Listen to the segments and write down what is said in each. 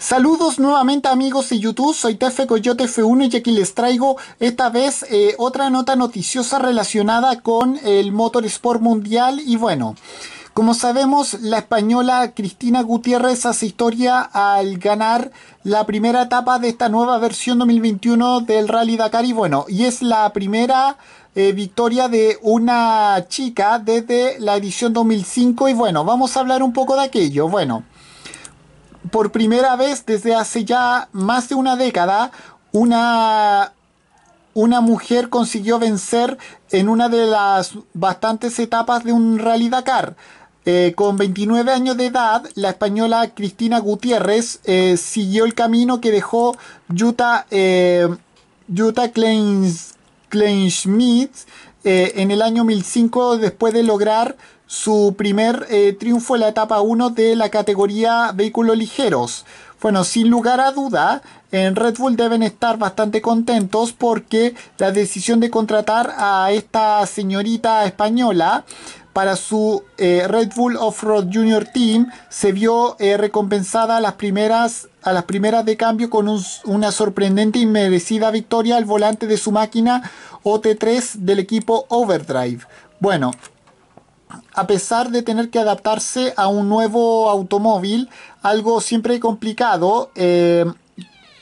Saludos nuevamente amigos de YouTube, soy Tefe Coyote F1 y aquí les traigo esta vez eh, otra nota noticiosa relacionada con el Motorsport Mundial y bueno... Como sabemos, la española Cristina Gutiérrez hace historia al ganar la primera etapa de esta nueva versión 2021 del Rally Dakar y bueno, y es la primera eh, victoria de una chica desde la edición 2005 y bueno, vamos a hablar un poco de aquello. Bueno, por primera vez desde hace ya más de una década, una, una mujer consiguió vencer en una de las bastantes etapas de un Rally Dakar. Eh, con 29 años de edad, la española Cristina Gutiérrez eh, siguió el camino que dejó Jutta, eh, Jutta Kleinschmidt en el año 2005 después de lograr su primer eh, triunfo en la etapa 1 de la categoría vehículos ligeros. Bueno, sin lugar a duda, en Red Bull deben estar bastante contentos porque la decisión de contratar a esta señorita española para su eh, Red Bull Off-Road Junior Team se vio eh, recompensada a las primeras a las primeras de cambio con una sorprendente y merecida victoria al volante de su máquina OT3 del equipo Overdrive. Bueno, a pesar de tener que adaptarse a un nuevo automóvil, algo siempre complicado, eh,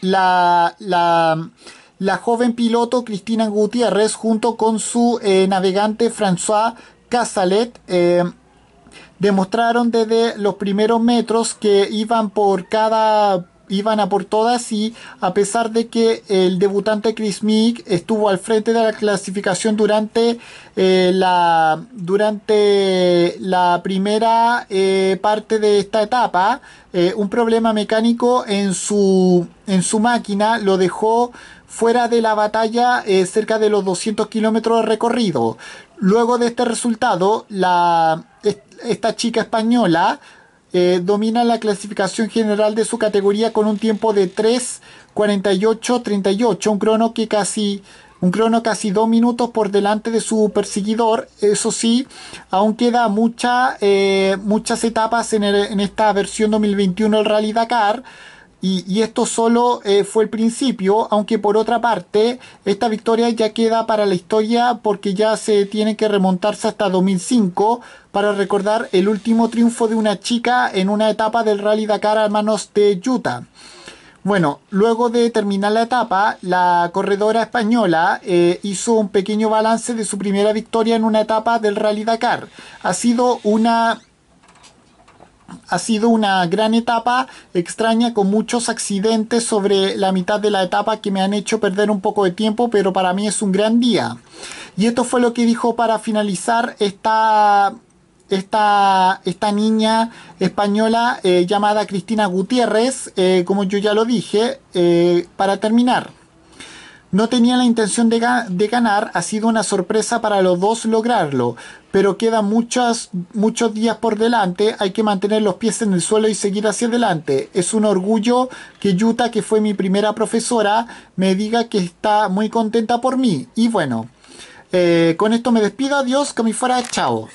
la, joven piloto Cristina Gutiérrez junto con su eh, navegante François Casalet eh, demostraron desde los primeros metros que iban por cada iban a por todas y a pesar de que el debutante Chris Meek estuvo al frente de la clasificación durante eh, la durante la primera eh, parte de esta etapa eh, un problema mecánico en su en su máquina lo dejó fuera de la batalla cerca de los 200 kilómetros recorrido luego de este resultado la esta chica española eh, domina la clasificación general de su categoría con un tiempo de 3.48.38, un crono que casi un crono casi dos minutos por delante de su perseguidor. Eso sí, aún queda mucha, eh, muchas etapas en, en, esta versión 2021 del Rally Dakar. Y, esto solo eh, fue el principio, aunque por otra parte, esta victoria ya queda para la historia porque ya se tiene que remontarse hasta 2005 para recordar el último triunfo de una chica en una etapa del Rally Dakar a manos de Utah. Bueno, luego de terminar la etapa, la corredora española eh, hizo un pequeño balance de su primera victoria en una etapa del Rally Dakar. Ha sido una ha sido una gran etapa extraña con muchos accidentes sobre la mitad de la etapa que me han hecho perder un poco de tiempo, pero para mí es un gran día. Y esto fue lo que dijo para finalizar esta, niña española eh, llamada Cristina Gutiérrez, eh, como yo ya lo dije, eh, para terminar. No tenía la intención de, ganar, ha sido una sorpresa para los dos lograrlo, pero quedan muchos, muchos días por delante, hay que mantener los pies en el suelo y seguir hacia adelante. Es un orgullo que Yuta, que fue mi primera profesora, me diga que está muy contenta por mí. Y bueno, eh, con esto me despido, adiós, que me fuera, chao.